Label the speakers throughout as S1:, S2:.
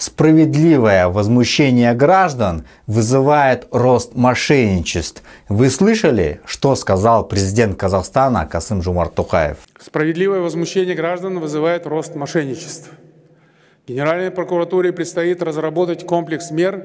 S1: Справедливое возмущение граждан вызывает рост мошенничеств. Вы слышали, что сказал президент Казахстана Касым Жумар Тухаев?
S2: Справедливое возмущение граждан вызывает рост мошенничеств. Генеральной прокуратуре предстоит разработать комплекс мер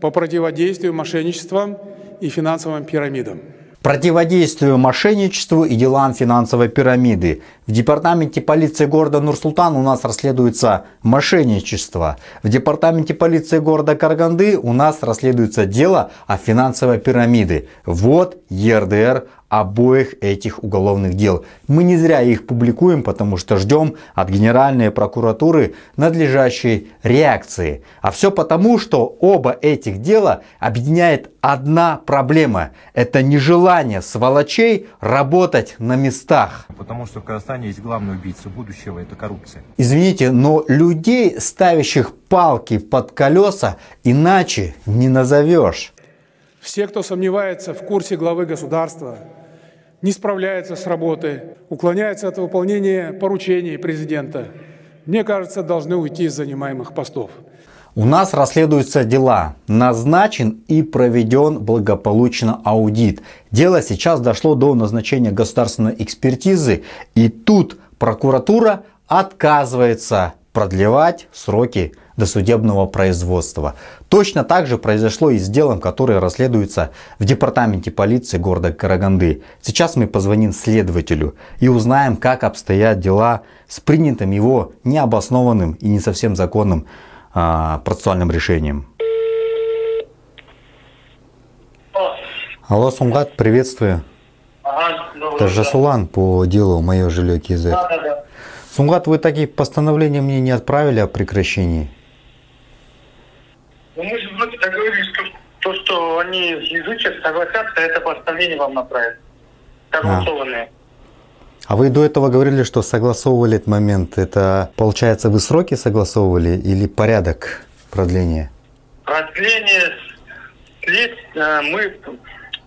S2: по противодействию мошенничествам и финансовым пирамидам
S1: противодействию мошенничеству и делам финансовой пирамиды. В департаменте полиции города Нур-Султан у нас расследуется мошенничество. В департаменте полиции города Карганды у нас расследуется дело о финансовой пирамиде. Вот ЕРДР обоих этих уголовных дел. Мы не зря их публикуем, потому что ждем от Генеральной прокуратуры надлежащей реакции. А все потому, что оба этих дела объединяет одна проблема. Это нежелание сволочей работать на местах. Потому что в Казахстане есть главный убийца будущего – это коррупция. Извините, но людей, ставящих палки под колеса, иначе не назовешь.
S2: Все, кто сомневается в курсе главы государства, не справляется с работой, уклоняется от выполнения поручений президента, мне кажется, должны уйти из занимаемых постов.
S1: У нас расследуются дела. Назначен и проведен благополучно аудит. Дело сейчас дошло до назначения государственной экспертизы. И тут прокуратура отказывается продлевать сроки досудебного производства. Точно так же произошло и с делом, которое расследуется в департаменте полиции города Караганды. Сейчас мы позвоним следователю и узнаем, как обстоят дела с принятым его необоснованным и не совсем законным э, процессуальным решением. Алло, Сумгат, приветствую. Ага, Это Жасулан по делу «Мое жилье КЗ». Да, Сумгат, вы такие постановления мне не отправили о прекращении? Ну Мы же вроде договорились, что
S2: то, что они изучат, согласятся, это постановление вам направят. согласованные.
S1: А. а вы до этого говорили, что согласовывали этот момент. Это, получается, вы сроки согласовывали или порядок продления?
S2: Продление э, мы,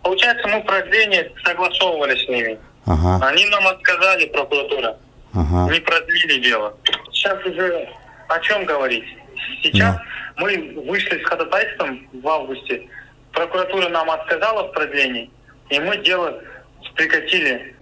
S2: получается, мы продление согласовывали с ними. Ага. Они нам отказали, прокуратура. Ага. Не продлили дело. Сейчас уже о чем говорить? Сейчас да. мы вышли с ходатайством в августе. Прокуратура
S1: нам отказала в продлении, и мы дело прекратили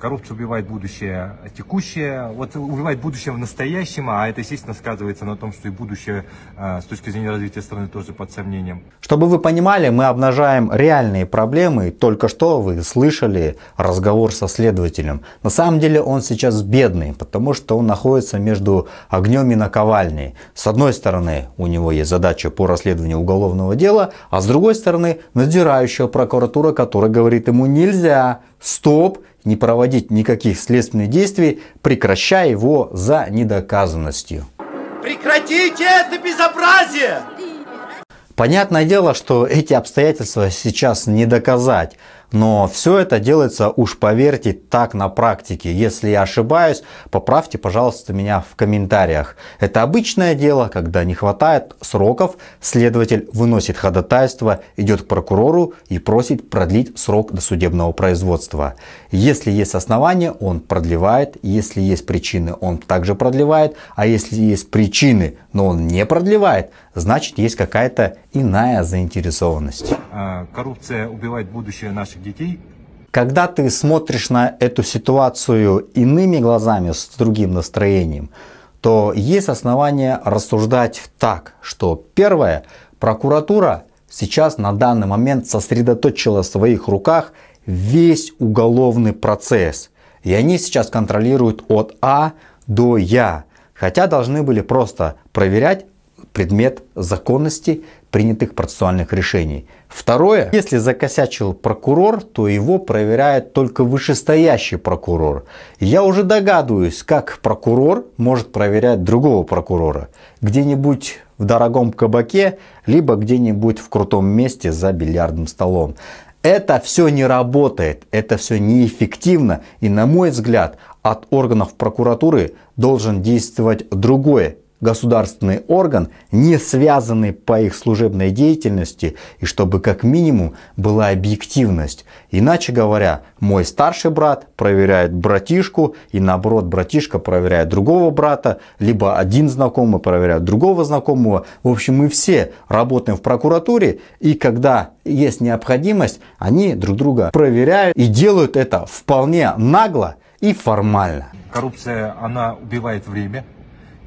S1: Коррупция убивает будущее текущее, вот убивает будущее в настоящем, а это, естественно, сказывается на том, что и будущее э, с точки зрения развития страны тоже под сомнением. Чтобы вы понимали, мы обнажаем реальные проблемы. Только что вы слышали разговор со следователем. На самом деле он сейчас бедный, потому что он находится между огнем и наковальней. С одной стороны, у него есть задача по расследованию уголовного дела, а с другой стороны, надзирающая прокуратура, которая говорит ему нельзя стоп, не проводить никаких следственных действий, прекращая его за недоказанностью. Прекратите это безобразие! Понятное дело, что эти обстоятельства сейчас не доказать. Но все это делается, уж поверьте, так на практике. Если я ошибаюсь, поправьте, пожалуйста, меня в комментариях. Это обычное дело, когда не хватает сроков, следователь выносит ходатайство, идет к прокурору и просит продлить срок до судебного производства. Если есть основания, он продлевает. Если есть причины, он также продлевает. А если есть причины, но он не продлевает, значит есть какая-то иная заинтересованность. А, коррупция убивает будущее наших наших детей. Когда ты смотришь на эту ситуацию иными глазами, с другим настроением, то есть основания рассуждать так, что первое, прокуратура сейчас на данный момент сосредоточила в своих руках весь уголовный процесс. И они сейчас контролируют от А до Я. Хотя должны были просто проверять предмет законности принятых процессуальных решений. Второе. Если закосячил прокурор, то его проверяет только вышестоящий прокурор. Я уже догадываюсь, как прокурор может проверять другого прокурора. Где-нибудь в дорогом кабаке, либо где-нибудь в крутом месте за бильярдным столом. Это все не работает, это все неэффективно. И на мой взгляд, от органов прокуратуры должен действовать другой государственный орган не связанный по их служебной деятельности и чтобы как минимум была объективность. Иначе говоря, мой старший брат проверяет братишку и наоборот братишка проверяет другого брата, либо один знакомый проверяет другого знакомого. В общем, мы все работаем в прокуратуре и когда есть необходимость, они друг друга проверяют и делают это вполне нагло и формально. Коррупция, она убивает время,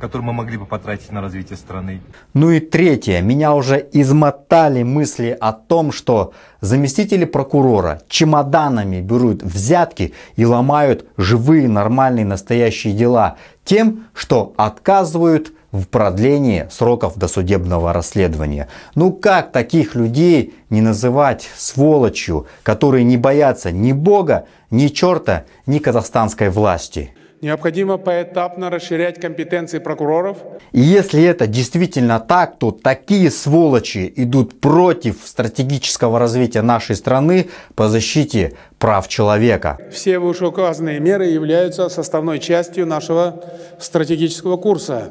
S1: которые мы могли бы потратить на развитие страны. Ну и третье. Меня уже измотали мысли о том, что заместители прокурора чемоданами берут взятки и ломают живые, нормальные, настоящие дела тем, что отказывают в продлении сроков досудебного расследования. Ну как таких людей не называть сволочью, которые не боятся ни бога, ни черта, ни казахстанской власти?
S2: Необходимо поэтапно расширять компетенции прокуроров.
S1: если это действительно так, то такие сволочи идут против стратегического развития нашей страны по защите прав человека.
S2: Все вышеуказанные меры являются составной частью нашего стратегического курса,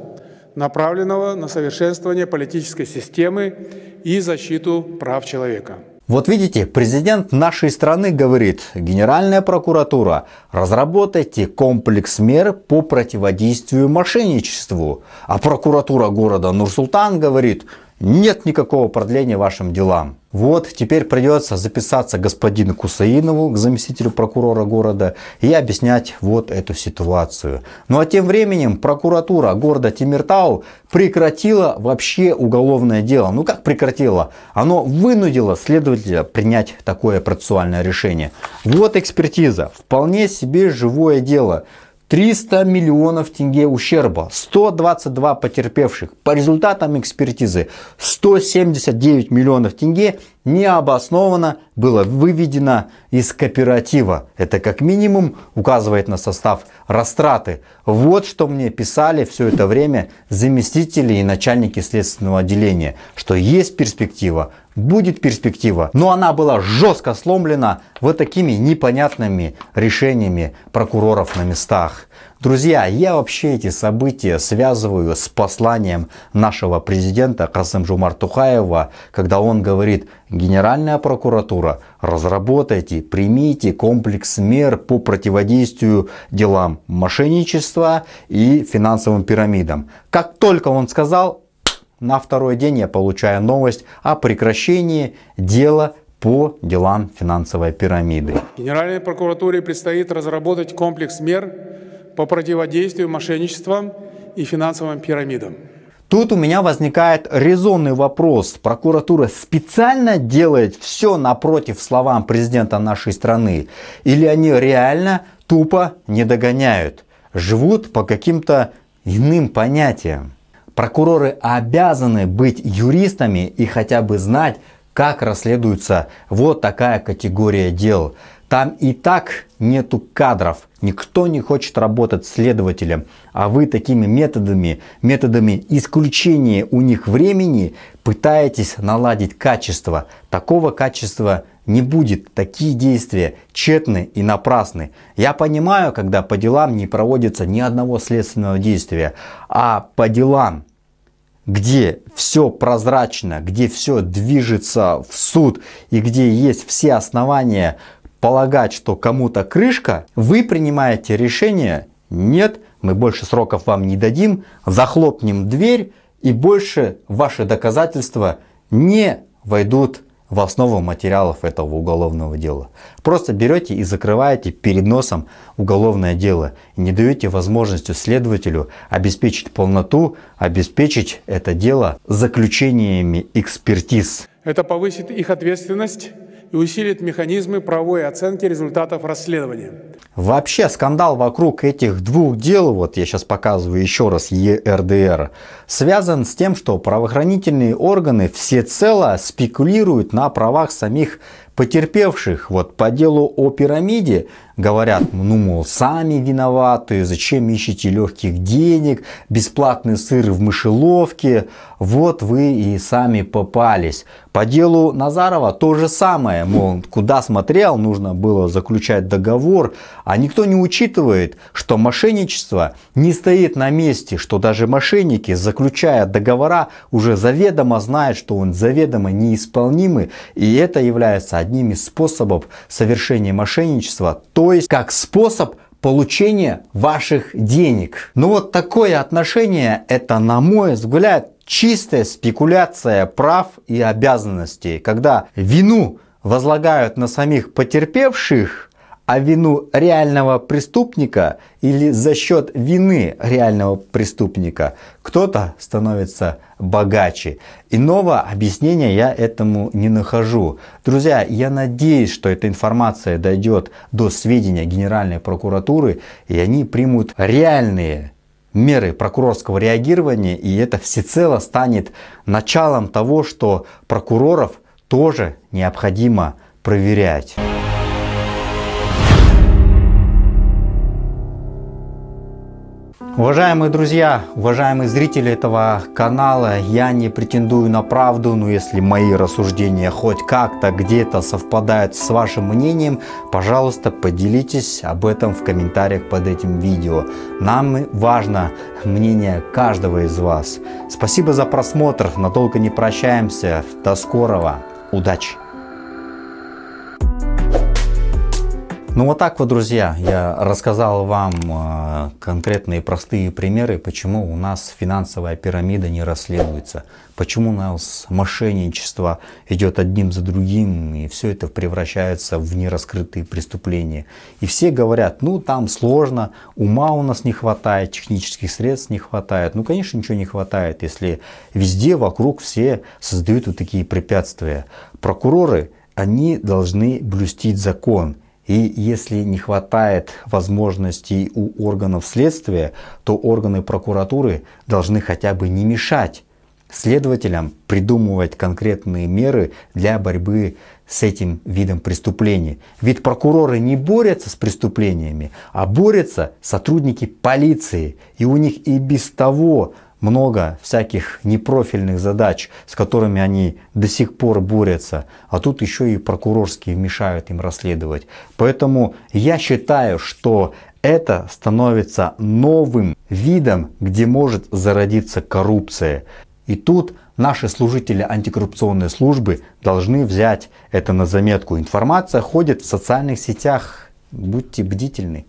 S2: направленного на совершенствование политической системы и защиту прав человека.
S1: Вот видите, президент нашей страны говорит, Генеральная прокуратура, разработайте комплекс мер по противодействию мошенничеству. А прокуратура города Нурсултан говорит, нет никакого продления вашим делам. Вот теперь придется записаться господину Кусаинову, к заместителю прокурора города, и объяснять вот эту ситуацию. Ну а тем временем прокуратура города Тимиртау прекратила вообще уголовное дело. Ну как прекратила? Оно вынудило следователя принять такое процессуальное решение. Вот экспертиза. Вполне себе живое дело. 300 миллионов тенге ущерба, 122 потерпевших. По результатам экспертизы 179 миллионов тенге необоснованно было выведено из кооператива. Это как минимум указывает на состав растраты. Вот что мне писали все это время заместители и начальники следственного отделения, что есть перспектива будет перспектива. Но она была жестко сломлена вот такими непонятными решениями прокуроров на местах. Друзья, я вообще эти события связываю с посланием нашего президента Касымжумар Тухаева, когда он говорит, Генеральная прокуратура, разработайте, примите комплекс мер по противодействию делам мошенничества и финансовым пирамидам. Как только он сказал, на второй день я получаю новость о прекращении дела по делам финансовой пирамиды.
S2: Генеральной прокуратуре предстоит разработать комплекс мер по противодействию мошенничествам и финансовым пирамидам.
S1: Тут у меня возникает резонный вопрос. Прокуратура специально делает все напротив словам президента нашей страны? Или они реально тупо не догоняют? Живут по каким-то иным понятиям? Прокуроры обязаны быть юристами и хотя бы знать, как расследуется вот такая категория дел. Там и так нету кадров, никто не хочет работать следователем, а вы такими методами, методами исключения у них времени пытаетесь наладить качество. Такого качества не будет. Такие действия тщетны и напрасны. Я понимаю, когда по делам не проводится ни одного следственного действия, а по делам, где все прозрачно, где все движется в суд и где есть все основания полагать, что кому-то крышка, вы принимаете решение, нет, мы больше сроков вам не дадим, захлопнем дверь и больше ваши доказательства не войдут в основу материалов этого уголовного дела. Просто берете и закрываете перед носом уголовное дело. И не даете возможности следователю обеспечить полноту, обеспечить это дело заключениями экспертиз.
S2: Это повысит их ответственность и усилит механизмы правовой оценки результатов расследования.
S1: Вообще скандал вокруг этих двух дел, вот я сейчас показываю еще раз ЕРДР, связан с тем, что правоохранительные органы всецело спекулируют на правах самих потерпевших вот по делу о пирамиде говорят, ну мол, сами виноваты, зачем ищете легких денег, бесплатный сыр в мышеловке, вот вы и сами попались. По делу Назарова то же самое, мол, куда смотрел, нужно было заключать договор, а никто не учитывает, что мошенничество не стоит на месте, что даже мошенники, заключая договора, уже заведомо знают, что он заведомо неисполнимый, и это является одним из способов совершения мошенничества, то есть как способ получения ваших денег. Ну вот такое отношение, это на мой взгляд чистая спекуляция прав и обязанностей, когда вину возлагают на самих потерпевших, а вину реального преступника или за счет вины реального преступника кто-то становится богаче. Иного объяснения я этому не нахожу. Друзья, я надеюсь, что эта информация дойдет до сведения Генеральной прокуратуры и они примут реальные меры прокурорского реагирования, и это всецело станет началом того, что прокуроров тоже необходимо проверять. Уважаемые друзья, уважаемые зрители этого канала, я не претендую на правду, но если мои рассуждения хоть как-то где-то совпадают с вашим мнением, пожалуйста, поделитесь об этом в комментариях под этим видео. Нам важно мнение каждого из вас. Спасибо за просмотр, надолго не прощаемся, до скорого, удачи! Ну вот так вот, друзья, я рассказал вам э, конкретные простые примеры, почему у нас финансовая пирамида не расследуется, почему у нас мошенничество идет одним за другим, и все это превращается в нераскрытые преступления. И все говорят, ну там сложно, ума у нас не хватает, технических средств не хватает. Ну, конечно, ничего не хватает, если везде вокруг все создают вот такие препятствия. Прокуроры, они должны блюстить закон – и если не хватает возможностей у органов следствия, то органы прокуратуры должны хотя бы не мешать следователям придумывать конкретные меры для борьбы с этим видом преступлений. Ведь прокуроры не борются с преступлениями, а борются сотрудники полиции. И у них и без того много всяких непрофильных задач, с которыми они до сих пор борются, а тут еще и прокурорские мешают им расследовать. Поэтому я считаю, что это становится новым видом, где может зародиться коррупция. И тут наши служители антикоррупционной службы должны взять это на заметку. Информация ходит в социальных сетях. Будьте бдительны.